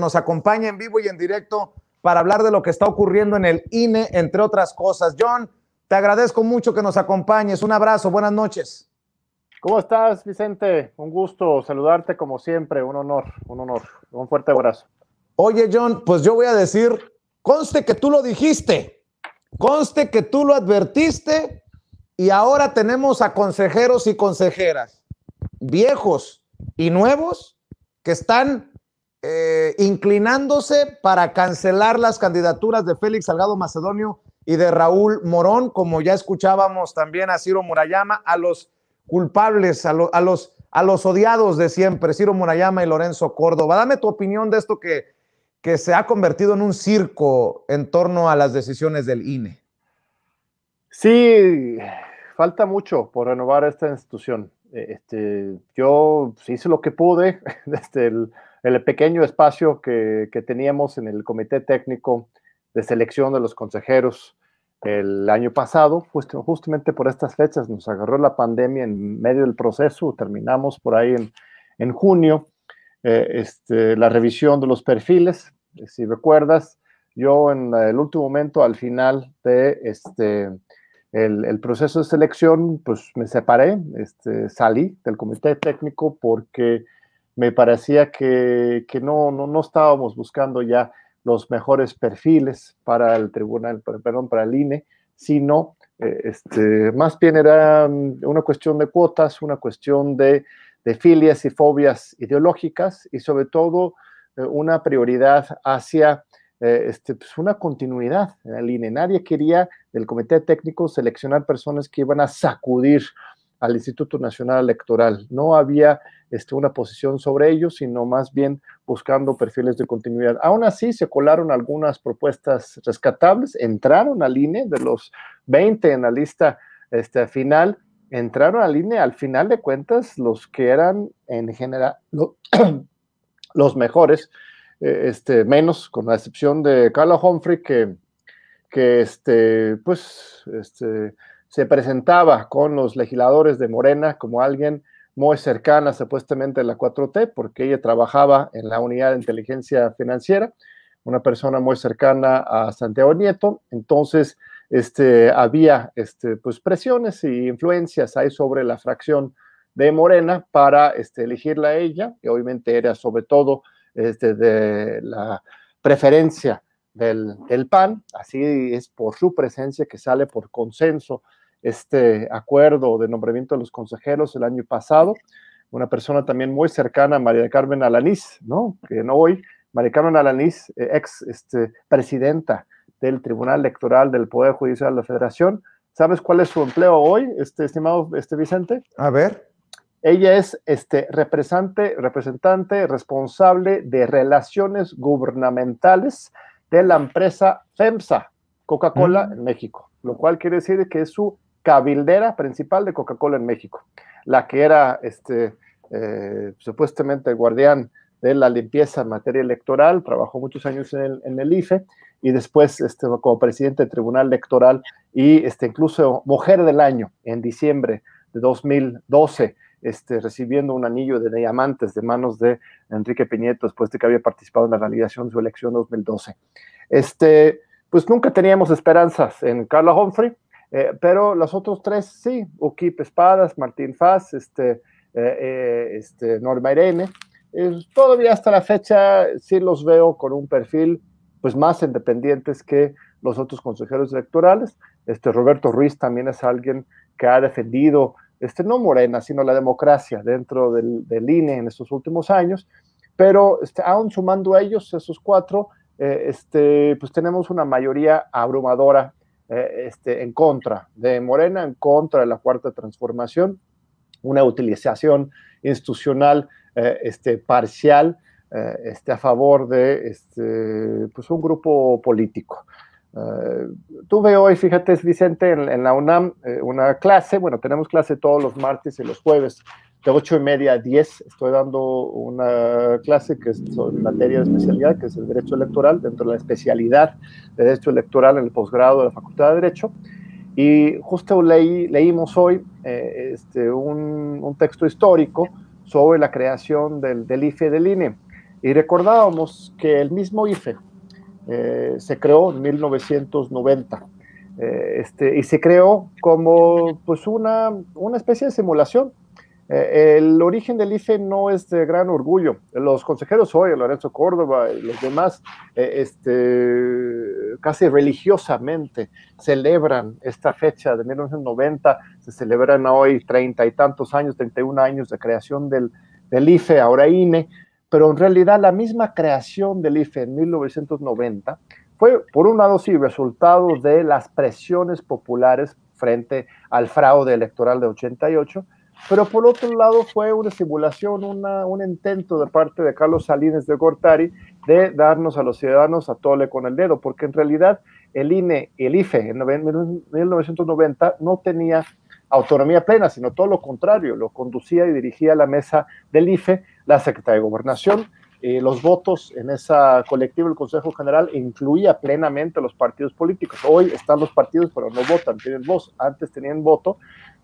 nos acompaña en vivo y en directo para hablar de lo que está ocurriendo en el INE, entre otras cosas. John, te agradezco mucho que nos acompañes. Un abrazo, buenas noches. ¿Cómo estás, Vicente? Un gusto saludarte como siempre, un honor, un honor. Un fuerte abrazo. Oye, John, pues yo voy a decir, conste que tú lo dijiste, conste que tú lo advertiste y ahora tenemos a consejeros y consejeras, viejos y nuevos, que están eh, inclinándose para cancelar las candidaturas de Félix Salgado Macedonio y de Raúl Morón, como ya escuchábamos también a Ciro Murayama, a los culpables, a, los, a los odiados de siempre, Ciro Murayama y Lorenzo Córdoba. Dame tu opinión de esto que, que se ha convertido en un circo en torno a las decisiones del INE. Sí, falta mucho por renovar esta institución. Eh, este, yo hice lo que pude desde el el pequeño espacio que, teníamos en el comité técnico de selección de los consejeros el año pasado, justamente por estas fechas, nos agarró la pandemia en medio del proceso, terminamos por ahí en, junio, eh, este, la revisión de los perfiles, si recuerdas, yo en el último momento, al final de este, el, proceso de selección, pues me separé, este, salí del comité técnico porque me parecía que, no, no, estábamos buscando ya los mejores perfiles para el tribunal, perdón, para el INE, sino eh, este, más bien era mm, una cuestión de cuotas, una cuestión de, filias y fobias ideológicas y sobre todo eh, una prioridad hacia eh, este, pues, una continuidad en el INE. Nadie quería del comité técnico seleccionar personas que iban a sacudir al Instituto Nacional Electoral. No había este, una posición sobre ellos, sino más bien buscando perfiles de continuidad. Aún así, se colaron algunas propuestas rescatables, entraron a línea de los 20 en la lista este, final, entraron a línea al final de cuentas los que eran en general los mejores, e, este, menos con la excepción de Carla Humphrey, que, que este, pues, este, se presentaba con los legisladores de Morena como alguien muy cercana supuestamente a la 4T, porque ella trabajaba en la unidad de inteligencia financiera, una persona muy cercana a Santiago Nieto. Entonces, este, había este, pues, presiones y influencias ahí sobre la fracción de Morena para este, elegirla a ella, que obviamente era sobre todo este, de la preferencia del, del PAN, así es por su presencia que sale por consenso este acuerdo de nombramiento de los consejeros el año pasado. Una persona también muy cercana a María Carmen Alanís, ¿no? Que no hoy, María Carmen Alanís, eh, ex este, presidenta del Tribunal Electoral del Poder Judicial de la Federación. ¿Sabes cuál es su empleo hoy, este, estimado este, Vicente? A ver. Ella es este, representante, representante responsable de relaciones gubernamentales de la empresa FEMSA, Coca-Cola mm. en México, lo cual quiere decir que es su cabildera principal de Coca-Cola en México, la que era este, eh, supuestamente guardián de la limpieza en materia electoral, trabajó muchos años en el, IFE y después este, como presidente del Tribunal Electoral y este, incluso mujer del año en diciembre de 2012. Este, recibiendo un anillo de diamantes de manos de Enrique Piñeto después de que había participado en la realización de su elección 2012. Este, pues nunca teníamos esperanzas en Carla Humphrey, eh, pero los otros tres sí, Ukip Espadas, Martín Faz, este, eh, eh, este Norma Irene. todavía hasta la fecha sí los veo con un perfil pues más independientes que los otros consejeros electorales. Este Roberto Ruiz también es alguien que ha defendido este no Morena, sino la democracia dentro del, del INE en estos últimos años, pero este, aún sumando a ellos, esos cuatro, este, pues tenemos una mayoría abrumadora eh, este, en contra de Morena, en contra de la cuarta transformación, una utilización institucional eh, este, parcial eh, este, a favor de este, pues un grupo político. tuve hoy, fíjate, Vicente, en la UNAM una clase, bueno, tenemos clase todos los martes y los jueves de 8 y media a 10 estoy dando una clase que es sobre materia de especialidad, que es el derecho electoral, dentro de la especialidad de derecho electoral en el posgrado de la Facultad de Derecho. Y justo leí, leímos hoy eh, este, un, texto histórico sobre la creación del, IFE del INE. E. Y recordábamos que el mismo IFE eh, se creó en 1990. Eh, este, y se creó como pues una, una especie de simulación eh, el origen del IFE no es de gran orgullo. Los consejeros hoy, Lorenzo Córdoba y los demás, eh, este, casi religiosamente celebran esta fecha de 1990, se celebran hoy treinta y tantos años, 31 años de creación del, del IFE, ahora INE, pero en realidad la misma creación del IFE en 1990 fue, por un lado, sí, resultado de las presiones populares frente al fraude electoral de 88, pero por otro lado fue una simulación, un intento de parte de Carlos Salines de Gortari de darnos a los ciudadanos a tole con el dedo, porque en realidad el INE, el IFE en 1990 no tenía autonomía plena, sino todo lo contrario, lo conducía y dirigía la mesa del IFE, la Secretaría de Gobernación, los votos en esa colectiva el Consejo General incluía plenamente a los partidos políticos. Hoy están los partidos, pero no votan, tienen voz. Antes tenían voto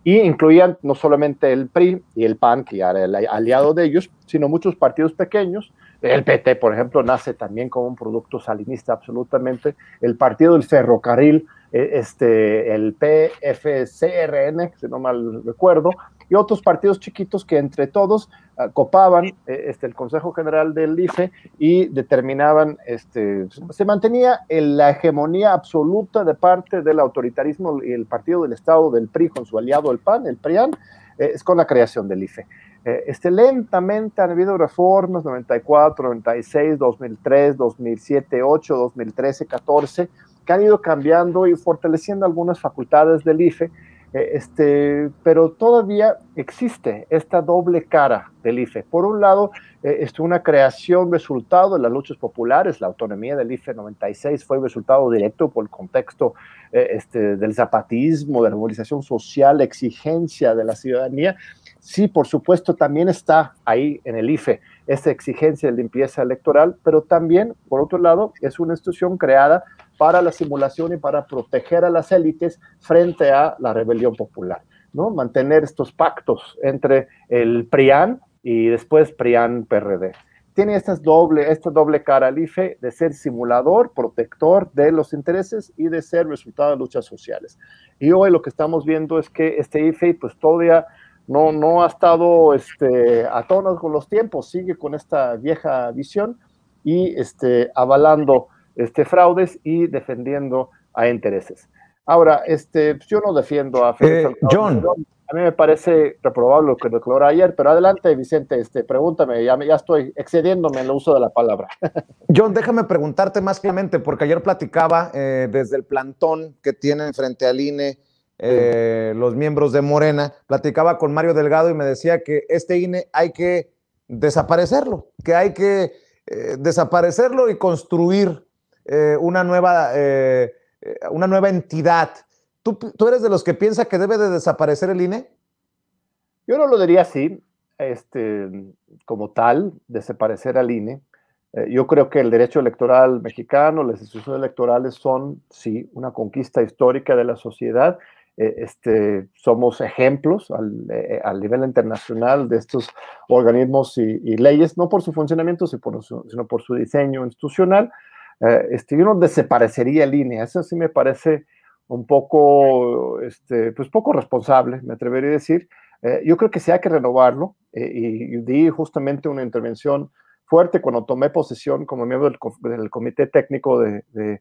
y incluían no solamente el PRI y el PAN, que era el aliado de ellos, sino muchos partidos pequeños. El PT, por ejemplo, nace también como un producto salinista absolutamente. El Partido del Ferrocarril eh, este, el PFCRN, si no mal recuerdo, y otros partidos chiquitos que entre todos ah, copaban eh, este, el Consejo General del IFE y determinaban, este, se mantenía la hegemonía absoluta de parte del autoritarismo y el Partido del Estado del PRI con su aliado el PAN, el PRIAN, eh, es con la creación del IFE. este, lentamente han habido reformas, 94, 96, 2003, 2007, 8, 2013, 14 que han ido cambiando y fortaleciendo algunas facultades del IFE, eh, este, pero todavía existe esta doble cara del IFE. Por un lado, eh, es este, una creación resultado de las luchas populares, la autonomía del IFE 96 fue resultado directo por el contexto eh, este, del zapatismo, de la movilización social, exigencia de la ciudadanía. Sí, por supuesto, también está ahí en el IFE esta exigencia de limpieza electoral, pero también, por otro lado, es una institución creada para la simulación y para proteger a las élites frente a la rebelión popular, ¿no? Mantener estos pactos entre el PRIAN y después PRIAN-PRD. Tiene esta doble, esta doble cara al IFE de ser simulador, protector de los intereses y de ser resultado de luchas sociales. Y hoy lo que estamos viendo es que este IFE pues todavía no, no ha estado este, a tonos con los tiempos, sigue con esta vieja visión y este, avalando este, fraudes y defendiendo a intereses. Ahora, este, pues, yo no defiendo a Félix eh, John. A mí me parece reprobable lo que declaró ayer, pero adelante, Vicente, este, pregúntame, ya, estoy excediéndome en el uso de la palabra. John, déjame preguntarte más claramente, porque ayer platicaba eh, desde el plantón que tienen frente al INE eh, los miembros de Morena, platicaba con Mario Delgado y me decía que este INE hay que desaparecerlo, que hay que desaparecerlo y construir eh, una, nueva, eh, eh, una nueva entidad. ¿Tú, eres de los que piensa que debe de desaparecer el INE? Yo no lo diría así, este, como tal, desaparecer al INE. yo creo que el derecho electoral mexicano, las instituciones electorales son, sí, una conquista histórica de la sociedad. Este, somos ejemplos al, nivel internacional de estos organismos y, leyes, no por su funcionamiento, sino por su diseño institucional eh, este, no desaparecería el INE línea. Eso sí me parece un poco, este, pues poco responsable, me atrevería a decir. Eh, yo creo que sí hay que renovarlo eh, y, di justamente una intervención fuerte cuando tomé posesión como miembro del, comité técnico de,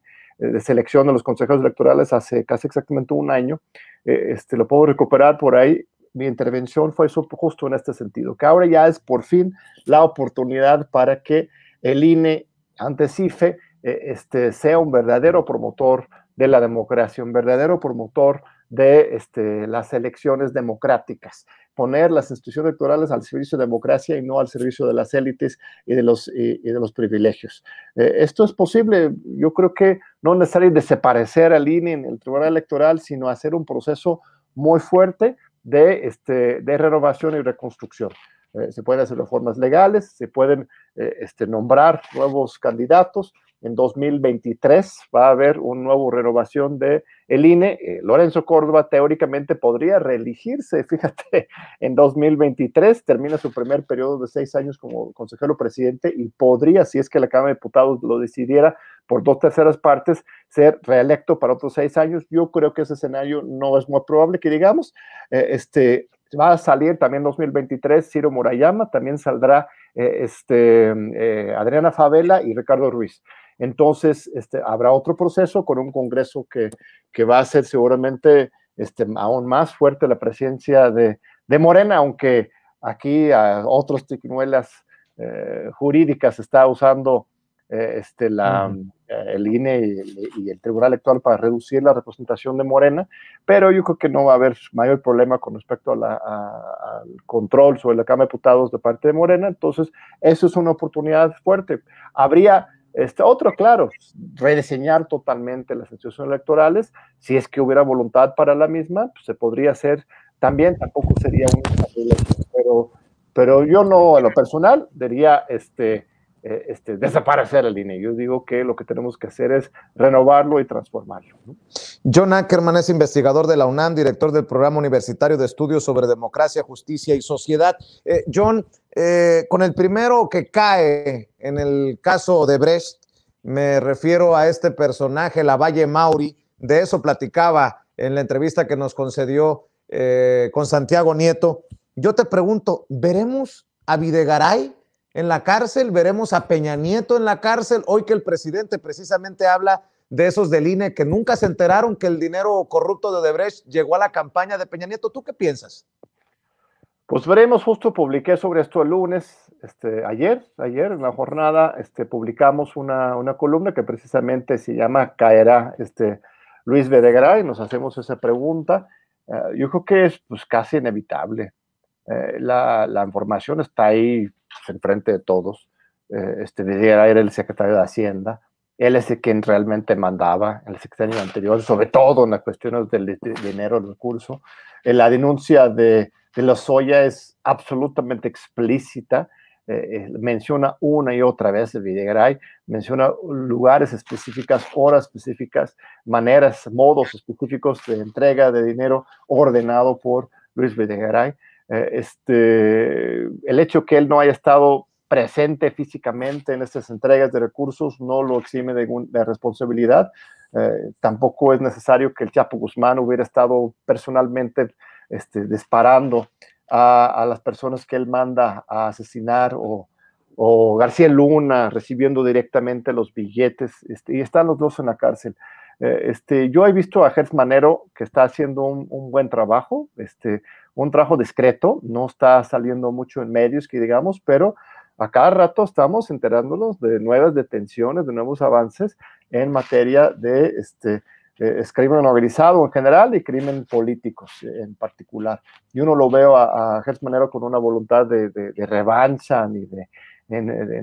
selección de los consejos electorales hace casi exactamente un año. Eh, este, lo puedo recuperar por ahí. Mi intervención fue justo en este sentido, que ahora ya es por fin la oportunidad para que el INE ante CIFE eh, este, sea un verdadero promotor de la democracia, un verdadero promotor de este, las elecciones democráticas, poner las instituciones electorales al servicio de democracia y no al servicio de las élites y de los, de los privilegios. Eh, esto es posible, yo creo que no necesariamente necesario desaparecer al INE en el Tribunal Electoral, sino hacer un proceso muy fuerte de, este, de renovación y reconstrucción. Eh, se pueden hacer reformas legales, se pueden este, nombrar nuevos candidatos, en 2023 va a haber una nueva renovación de el INE. Eh, Lorenzo Córdoba teóricamente podría reelegirse, fíjate, en 2023 termina su primer periodo de seis años como consejero presidente y podría, si es que la Cámara de Diputados lo decidiera por dos terceras partes, ser reelecto para otros seis años. Yo creo que ese escenario no es muy probable que digamos. Eh, este, va a salir también 2023 Ciro Murayama, también saldrá eh, este, Adriana Favela y Ricardo Ruiz. Entonces, este, habrá otro proceso con un Congreso que, que va a ser seguramente este, aún más fuerte la presencia de, Morena, aunque aquí a otros tiquinuelas eh, jurídicas está usando eh, este, el INE y, el Tribunal Electoral para reducir la representación de Morena, pero yo creo que no va a haber mayor problema con respecto al control sobre la Cámara de Diputados de parte de Morena, entonces eso es una oportunidad fuerte. Habría este, otro, claro, rediseñar totalmente las instituciones electorales, si es que hubiera voluntad para la misma, pues, se podría hacer también, tampoco sería un pero, pero yo no, a lo personal, diría, este, eh, este, desaparecer el INE. Yo digo que lo que tenemos que hacer es renovarlo y transformarlo. John Ackerman es investigador de la UNAM, director del Programa Universitario de Estudios sobre Democracia, Justicia y Sociedad. Eh, John, eh, con el primero que cae en el caso de Brest me refiero a este personaje, la Valle Mauri. De eso platicaba en la entrevista que nos concedió con Santiago Nieto. Yo te pregunto, ¿veremos a Videgaray en la cárcel, veremos a Peña Nieto en la cárcel, hoy que el presidente precisamente habla de esos del INE que nunca se enteraron que el dinero corrupto de Odebrecht llegó a la campaña de Peña Nieto. ¿Tú qué piensas? Pues veremos, justo publiqué sobre esto el lunes, este, ayer, ayer en la jornada, este, publicamos una, columna que precisamente se llama Caerá este, Luis Y nos hacemos esa pregunta. Eh, yo creo que es pues, casi inevitable. Eh, la, información está ahí pues, enfrente de todos. Eh, este era el secretario de Hacienda, él es el quien realmente mandaba el secretario anterior, sobre todo en las cuestiones del dinero el recurso. Eh, la denuncia de, de la soya es absolutamente explícita. Eh, menciona una y otra vez el Videgaray, menciona lugares específicos, horas específicas, maneras, modos específicos de entrega de dinero ordenado por Luis Videgaray. Eh, este, el hecho que él no haya estado presente físicamente en estas entregas de recursos no lo exime de, responsabilidad. Eh, tampoco es necesario que el Chapo Guzmán hubiera estado personalmente este, disparando a, las personas que él manda a asesinar o, García Luna recibiendo directamente los billetes este, y están los dos en la cárcel. Eh, este, yo he visto a Gertz Manero que está haciendo un, un buen trabajo. Este, un trabajo discreto, no está saliendo mucho en medios, que digamos, pero a cada rato estamos enterándonos de nuevas detenciones, de nuevos avances en materia de este, eh, crimen organizado en general y crimen político eh, en particular. Y uno lo veo a, a Gertz con una voluntad de, revancha ni de,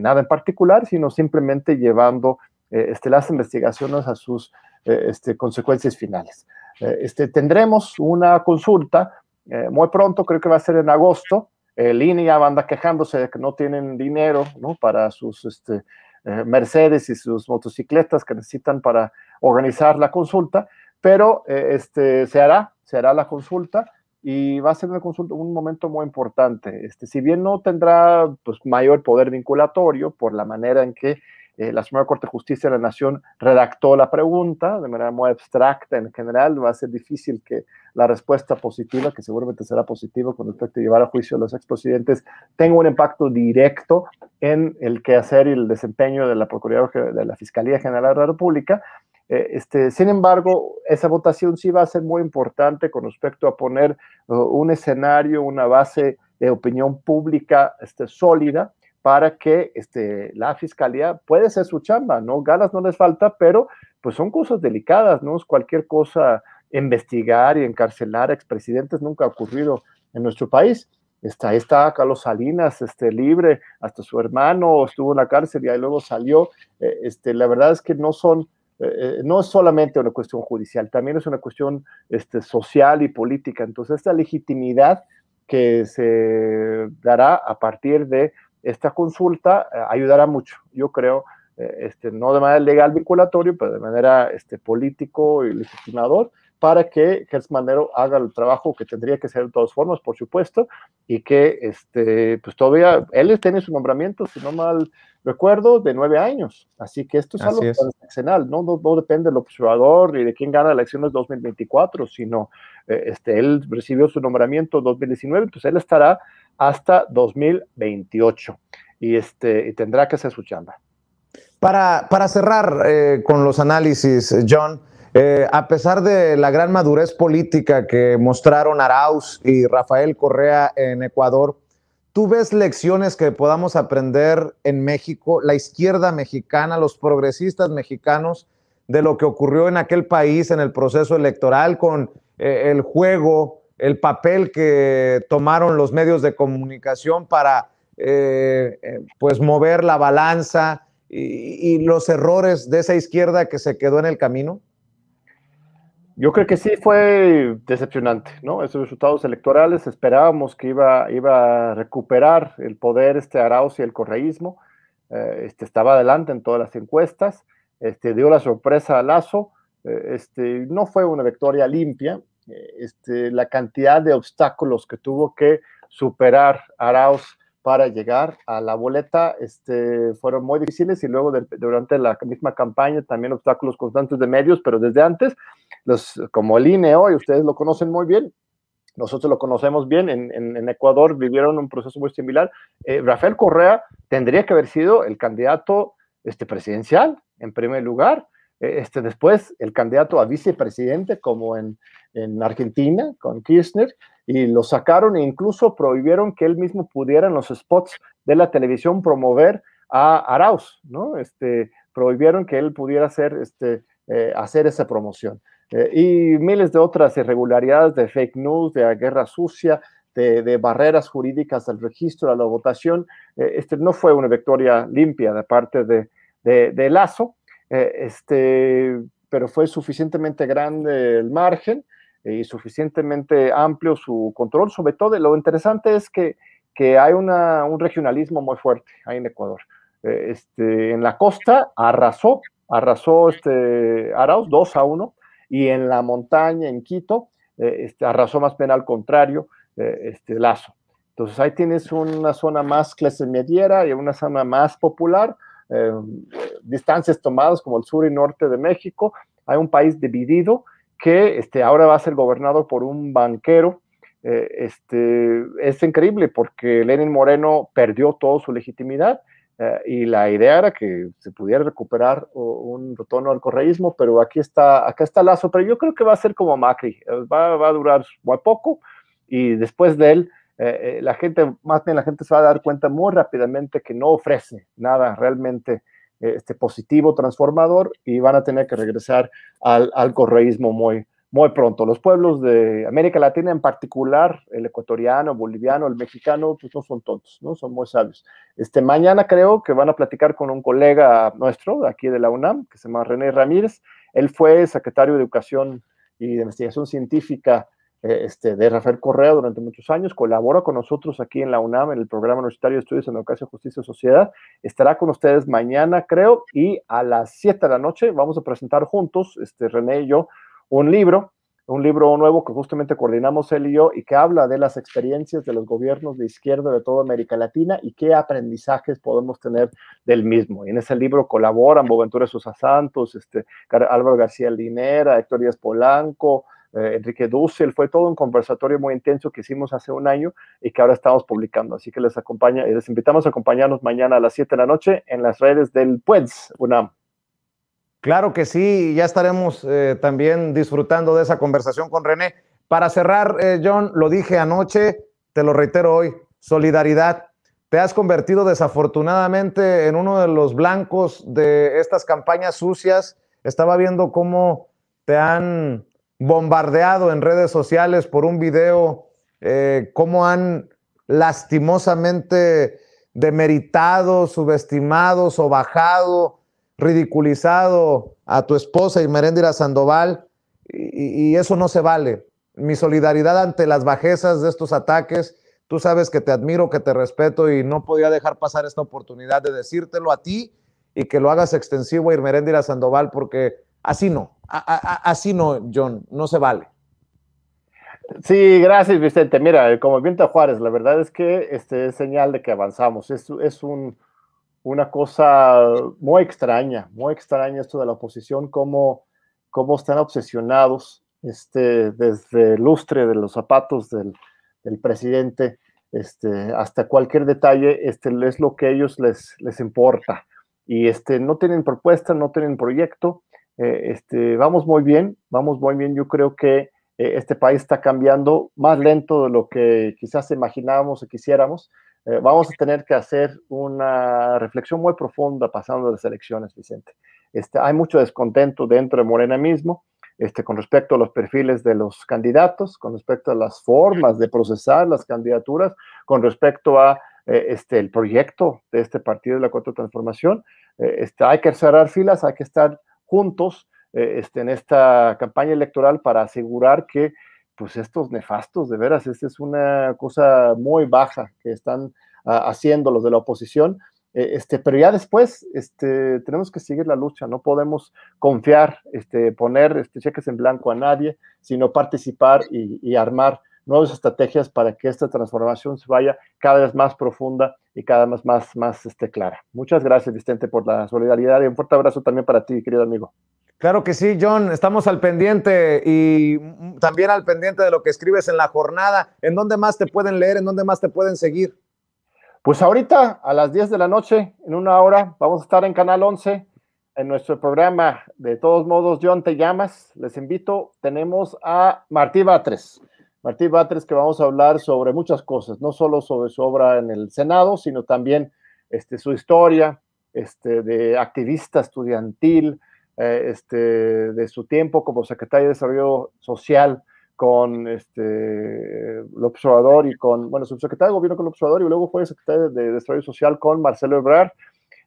nada en particular, sino simplemente llevando eh, este, las investigaciones a sus este, consecuencias finales. este, tendremos una consulta eh, muy pronto, creo que va a ser en agosto. Eh, Línea anda quejándose de que no tienen dinero para sus este, eh, Mercedes y sus motocicletas que necesitan para organizar la consulta, pero eh, este, se hará, se hará la consulta y va a ser una consulta, un momento muy importante. Este, si bien no tendrá pues, mayor poder vinculatorio por la manera en que eh, la Suprema Corte de Justicia de la Nación redactó la pregunta de manera muy abstracta en general, va a ser difícil que la respuesta positiva, que seguramente será positiva con respecto a llevar a juicio a los expresidentes, tenga un impacto directo en el quehacer y el desempeño de la Procuraduría de la Fiscalía General de la República. Eh, este, sin embargo, esa votación sí va a ser muy importante con respecto a poner eh, un escenario, una base de opinión pública este, sólida para que este, la fiscalía puede ser su chamba, ¿no? Galas no les falta, pero pues son cosas delicadas, ¿no? Es Cualquier cosa, investigar y encarcelar a expresidentes nunca ha ocurrido en nuestro país. Está, ahí está Carlos Salinas, este, libre, hasta su hermano estuvo en la cárcel y ahí luego salió. Eh, este, la verdad es que no son, eh, eh, no es solamente una cuestión judicial, también es una cuestión este, social y política. Entonces, esta legitimidad que se dará a partir de esta consulta eh, ayudará mucho, yo creo, eh, este, no de manera legal vinculatorio, pero de manera este, político y legitimador, para que Manero haga el trabajo que tendría que hacer de todas formas, por supuesto, y que este, pues todavía él tiene su nombramiento, si no mal recuerdo, de nueve años. Así que esto es algo ¿no? depende del observador ni de quién gana las elecciones 2024, sino eh, este, él recibió su nombramiento en 2019, pues él estará hasta 2028 y, este, y tendrá que hacer su chamba. Para, para cerrar eh, con los análisis, John, eh, a pesar de la gran madurez política que mostraron Arauz y Rafael Correa en Ecuador, ¿tú ves lecciones que podamos aprender en México, la izquierda mexicana, los progresistas mexicanos, de lo que ocurrió en aquel país en el proceso electoral con eh, el juego, el papel que tomaron los medios de comunicación para eh, pues mover la balanza y los errores de esa izquierda que se quedó en el camino? Yo creo que sí fue decepcionante, ¿no? Esos resultados electorales esperábamos que iba, iba a recuperar el poder este Arauz y el correísmo. Eh, este, estaba adelante en todas las encuestas, este, dio la sorpresa a Lazo. Eh, este, no fue una victoria limpia. Eh, este, la cantidad de obstáculos que tuvo que superar Arauz para llegar a la boleta este, fueron muy difíciles y luego durante la misma campaña también obstáculos constantes de medios, pero desde antes, los, como el INE hoy, ustedes lo conocen muy bien, nosotros lo conocemos bien, en, Ecuador vivieron un proceso muy similar. Eh, Rafael Correa tendría que haber sido el candidato este, presidencial, en primer lugar, eh, este, después el candidato a vicepresidente, como en Argentina, con Kirchner, y lo sacaron e incluso prohibieron que él mismo pudiera en los spots de la televisión promover a Arauz, ¿no? Este, prohibieron que él pudiera hacer, este, eh, hacer esa promoción. Eh, y miles de otras irregularidades de fake news, de guerra sucia, de, barreras jurídicas al registro, a la votación. Eh, este no fue una victoria limpia de parte de, Lazo, este, pero fue suficientemente grande el margen y eh, suficientemente amplio su control, sobre todo lo interesante es que, que hay una, un regionalismo muy fuerte ahí en Ecuador. Eh, este, en la costa arrasó, arrasó este Arauz 2 a 1 y en la montaña, en Quito, eh, este, arrasó más bien al contrario este Lazo. Entonces ahí tienes una zona más clase mediera y una zona más popular, distancias tomadas como el sur y norte de México, hay un país dividido que este, ahora va a ser gobernado por un banquero. Eh, este, es increíble porque Lenin Moreno perdió toda su legitimidad eh, y la idea era que se pudiera recuperar un retorno al correísmo, pero aquí está, acá está Lazo, pero yo creo que va a ser como Macri, eh, va, va a durar muy poco y después de él la gente, más bien la gente se va a dar cuenta muy rápidamente que no ofrece nada realmente este, positivo, transformador, y van a tener que regresar al, correísmo muy, muy pronto. Los pueblos de América Latina en particular, el ecuatoriano, boliviano, el mexicano, pues no son tontos, ¿no? Son muy sabios. Este, mañana creo que van a platicar con un colega nuestro de aquí de la UNAM, que se llama René Ramírez. Él fue secretario de Educación y de Investigación Científica eh, este, de Rafael Correa durante muchos años, colabora con nosotros aquí en la UNAM, en el programa universitario de estudios en educación, justicia y sociedad. Estará con ustedes mañana, creo, y a las 7 de la noche vamos a presentar juntos, este, René y yo, un libro, un libro nuevo que justamente coordinamos él y yo y que habla de las experiencias de los gobiernos de izquierda de toda América Latina y qué aprendizajes podemos tener del mismo. Y en ese libro colaboran Boventura Sosa Santos, este, Álvaro García Linera, Héctor Díaz Polanco, eh, Enrique Dussel, fue todo un conversatorio muy intenso que hicimos hace un año y que ahora estamos publicando. Así que les, acompaña, eh, les invitamos a acompañarnos mañana a las 7 de la noche en las redes del PUEDS UNAM. Claro que sí, ya estaremos eh, también disfrutando de esa conversación con René. Para cerrar, John, lo dije anoche, te lo reitero hoy, solidaridad. Te has convertido desafortunadamente en uno de los blancos de estas campañas sucias. Estaba viendo cómo te han bombardeado en redes sociales por un video, como eh, cómo han lastimosamente demeritado, subestimado, sobajado, ridiculizado a tu esposa y Merendira Sandoval, y, y eso no se vale. Mi solidaridad ante las bajezas de estos ataques, tú sabes que te admiro, que te respeto y no podía dejar pasar esta oportunidad de decírtelo a ti y que lo hagas extensivo a Irmeréndira Sandoval, porque así no, así no, John, no se vale. Sí, gracias, Vicente. Mira, como viento Juárez, la verdad es que este es señal de que avanzamos. Es, es una cosa muy extraña, muy extraña esto de la oposición, cómo, están obsesionados este, desde el lustre de los zapatos del, presidente este, hasta cualquier detalle, este, es lo que a ellos les, les importa. Y este, no tienen propuesta, no tienen proyecto, eh, este, vamos muy bien, vamos muy bien. Yo creo que eh, este país está cambiando más lento de lo que quizás imaginábamos o quisiéramos. Eh, vamos a tener que hacer una reflexión muy profunda pasando las elecciones, Vicente. Este, hay mucho descontento dentro de Morena mismo este, con respecto a los perfiles de los candidatos, con respecto a las formas de procesar las candidaturas, con respecto a este, el proyecto de este partido de la Cuarta Transformación. Este, hay que cerrar filas, hay que estar juntos eh, este, en esta campaña electoral para asegurar que pues estos nefastos, de veras, esta es una cosa muy baja que están ah, haciendo los de la oposición. E, este, pero ya después este, tenemos que seguir la lucha, no podemos confiar, este, poner este, cheques en blanco a nadie, sino participar y armar nuevas estrategias para que esta transformación se vaya cada vez más profunda y cada vez más, más este, clara. Muchas gracias, Vicente, por la solidaridad y un fuerte abrazo también para ti, querido amigo. Claro que sí, John, estamos al pendiente y también al pendiente de lo que escribes en la jornada. ¿En dónde más te pueden leer? ¿En dónde más te pueden seguir? Pues ahorita a las 10 de la noche, en una hora, vamos a estar en Canal 11 en nuestro programa. De todos modos, John, te llamas, les invito, tenemos a Martí Batres. Martín Batres, que vamos a hablar sobre muchas cosas, no solo sobre su obra en el Senado, sino también este, su historia este, de activista estudiantil, eh, este, de su tiempo como secretario de Desarrollo Social con este, el observador y con, bueno, subsecretario de gobierno con el observador y luego fue secretario de Desarrollo Social con Marcelo Ebrard.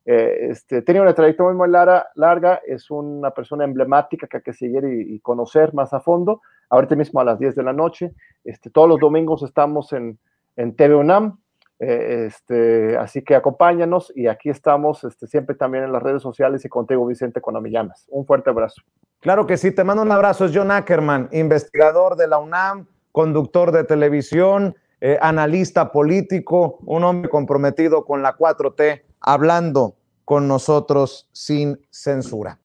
Eh, tenía este, una trayectoria muy larga, es una persona emblemática que hay que seguir y conocer más a fondo ahorita mismo a las 10 de la noche. Este, todos los domingos estamos en, en TV UNAM, eh, este, así que acompáñanos y aquí estamos este, siempre también en las redes sociales y contigo, Vicente Conamillanas. Un fuerte abrazo. Claro que sí, te mando un abrazo. Es John Ackerman, investigador de la UNAM, conductor de televisión, eh, analista político, un hombre comprometido con la 4T, hablando con nosotros sin censura.